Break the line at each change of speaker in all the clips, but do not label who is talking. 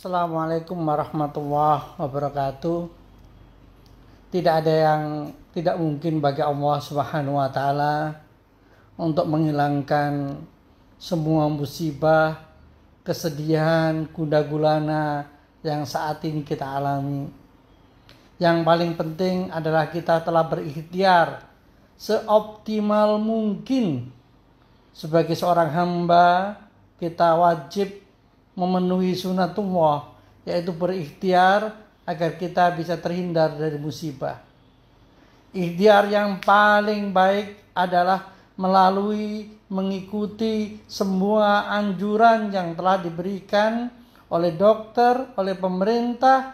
Assalamualaikum warahmatullahi wabarakatuh. Tidak ada yang tidak mungkin bagi Allah Subhanahu wa taala untuk menghilangkan semua musibah, kesedihan, kuda gulana yang saat ini kita alami. Yang paling penting adalah kita telah berikhtiar seoptimal mungkin sebagai seorang hamba kita wajib memenuhi sunatullah yaitu berikhtiar agar kita bisa terhindar dari musibah. Ikhtiar yang paling baik adalah melalui mengikuti semua anjuran yang telah diberikan oleh dokter, oleh pemerintah,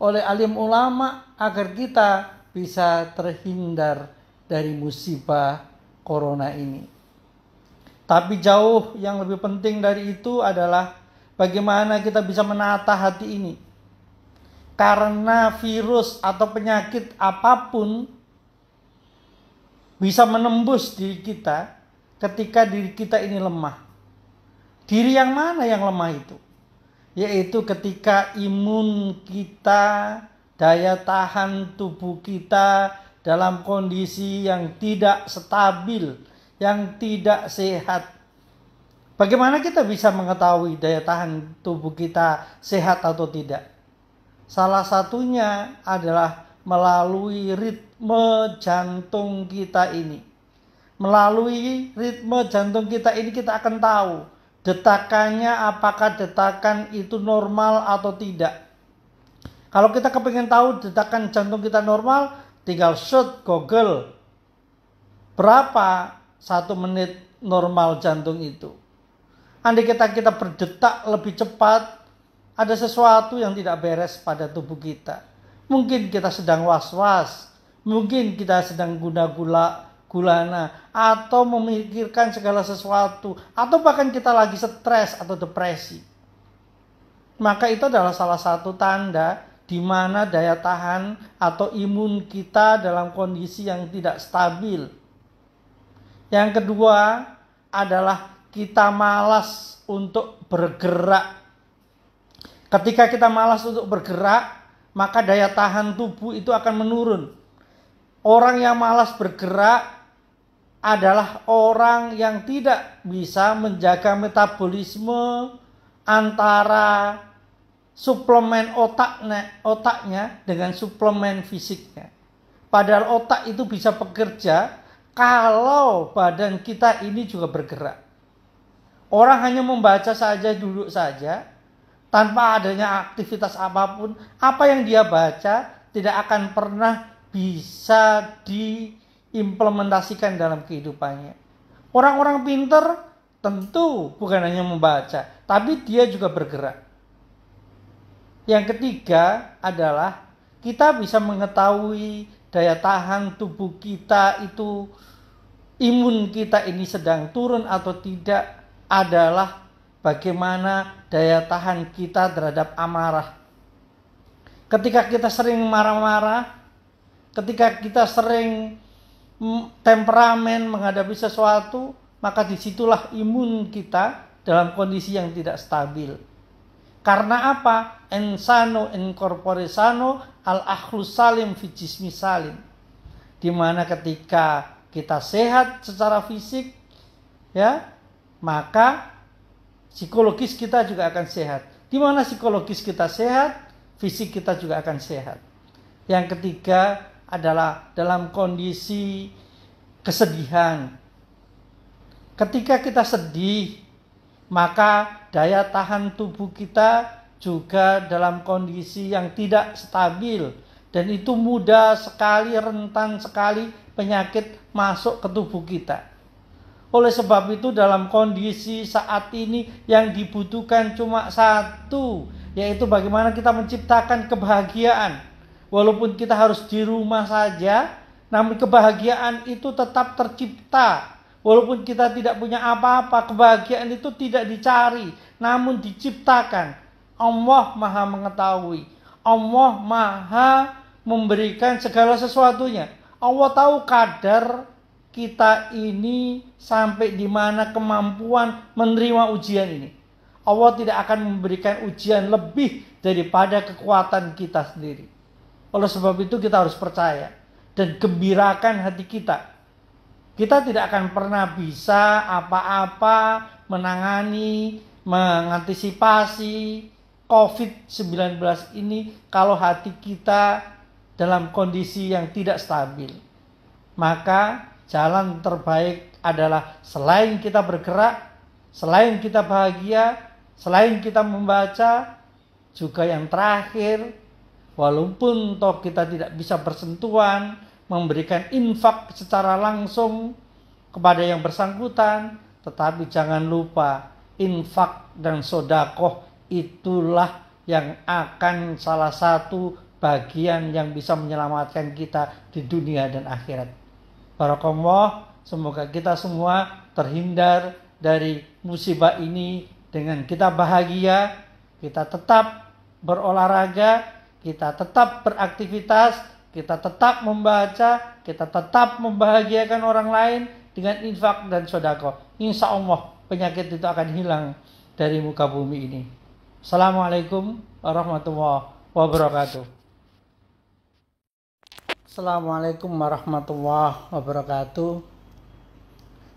oleh alim ulama agar kita bisa terhindar dari musibah corona ini. Tapi jauh yang lebih penting dari itu adalah Bagaimana kita bisa menata hati ini? Karena virus atau penyakit apapun bisa menembus diri kita ketika diri kita ini lemah. Diri yang mana yang lemah itu? Yaitu ketika imun kita, daya tahan tubuh kita dalam kondisi yang tidak stabil, yang tidak sehat Bagaimana kita bisa mengetahui daya tahan tubuh kita sehat atau tidak? Salah satunya adalah melalui ritme jantung kita ini. Melalui ritme jantung kita ini kita akan tahu detakannya apakah detakan itu normal atau tidak. Kalau kita kepingin tahu detakan jantung kita normal, tinggal search Google berapa satu menit normal jantung itu Andai kita kita berdetak lebih cepat, ada sesuatu yang tidak beres pada tubuh kita. Mungkin kita sedang was-was, mungkin kita sedang guna-gula gulana atau memikirkan segala sesuatu atau bahkan kita lagi stres atau depresi. Maka itu adalah salah satu tanda di mana daya tahan atau imun kita dalam kondisi yang tidak stabil. Yang kedua adalah kita malas untuk bergerak. Ketika kita malas untuk bergerak, maka daya tahan tubuh itu akan menurun. Orang yang malas bergerak adalah orang yang tidak bisa menjaga metabolisme antara suplemen otaknya, otaknya dengan suplemen fisiknya. Padahal otak itu bisa bekerja kalau badan kita ini juga bergerak. Orang hanya membaca saja duduk saja tanpa adanya aktivitas apapun, apa yang dia baca tidak akan pernah bisa diimplementasikan dalam kehidupannya. Orang-orang pinter tentu bukan hanya membaca, tapi dia juga bergerak. Yang ketiga adalah kita bisa mengetahui daya tahan tubuh kita itu imun kita ini sedang turun atau tidak adalah bagaimana daya tahan kita terhadap amarah. Ketika kita sering marah-marah, ketika kita sering mm, temperamen menghadapi sesuatu, maka disitulah imun kita dalam kondisi yang tidak stabil. Karena apa? Ensano incorpore sano al akhlu salim fijismi salim. Dimana ketika kita sehat secara fisik, ya maka psikologis kita juga akan sehat. Di mana psikologis kita sehat, fisik kita juga akan sehat. Yang ketiga adalah dalam kondisi kesedihan. Ketika kita sedih, maka daya tahan tubuh kita juga dalam kondisi yang tidak stabil dan itu mudah sekali rentan sekali penyakit masuk ke tubuh kita. Oleh sebab itu dalam kondisi saat ini yang dibutuhkan cuma satu, yaitu bagaimana kita menciptakan kebahagiaan. Walaupun kita harus di rumah saja, namun kebahagiaan itu tetap tercipta. Walaupun kita tidak punya apa-apa, kebahagiaan itu tidak dicari, namun diciptakan. Allah Maha mengetahui. Allah Maha memberikan segala sesuatunya. Allah tahu kadar kita ini sampai di mana kemampuan menerima ujian ini. Allah tidak akan memberikan ujian lebih daripada kekuatan kita sendiri. Oleh sebab itu kita harus percaya dan gembirakan hati kita. Kita tidak akan pernah bisa apa-apa menangani, mengantisipasi COVID-19 ini kalau hati kita dalam kondisi yang tidak stabil. Maka jalan terbaik adalah selain kita bergerak, selain kita bahagia, selain kita membaca, juga yang terakhir, walaupun toh kita tidak bisa bersentuhan, memberikan infak secara langsung kepada yang bersangkutan, tetapi jangan lupa infak dan sodakoh itulah yang akan salah satu bagian yang bisa menyelamatkan kita di dunia dan akhirat. Barakallah, semoga kita semua terhindar dari musibah ini dengan kita bahagia, kita tetap berolahraga, kita tetap beraktivitas, kita tetap membaca, kita tetap membahagiakan orang lain dengan infak dan sodako. Insya Allah penyakit itu akan hilang dari muka bumi ini. Assalamualaikum warahmatullahi wabarakatuh. Assalamualaikum warahmatullahi wabarakatuh.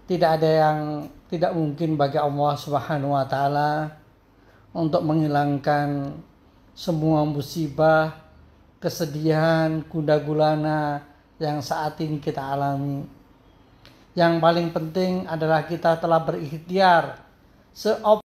Tidak ada yang tidak mungkin bagi Allah Subhanahu wa taala untuk menghilangkan semua musibah, kesedihan, kuda gulana yang saat ini kita alami. Yang paling penting adalah kita telah berikhtiar seop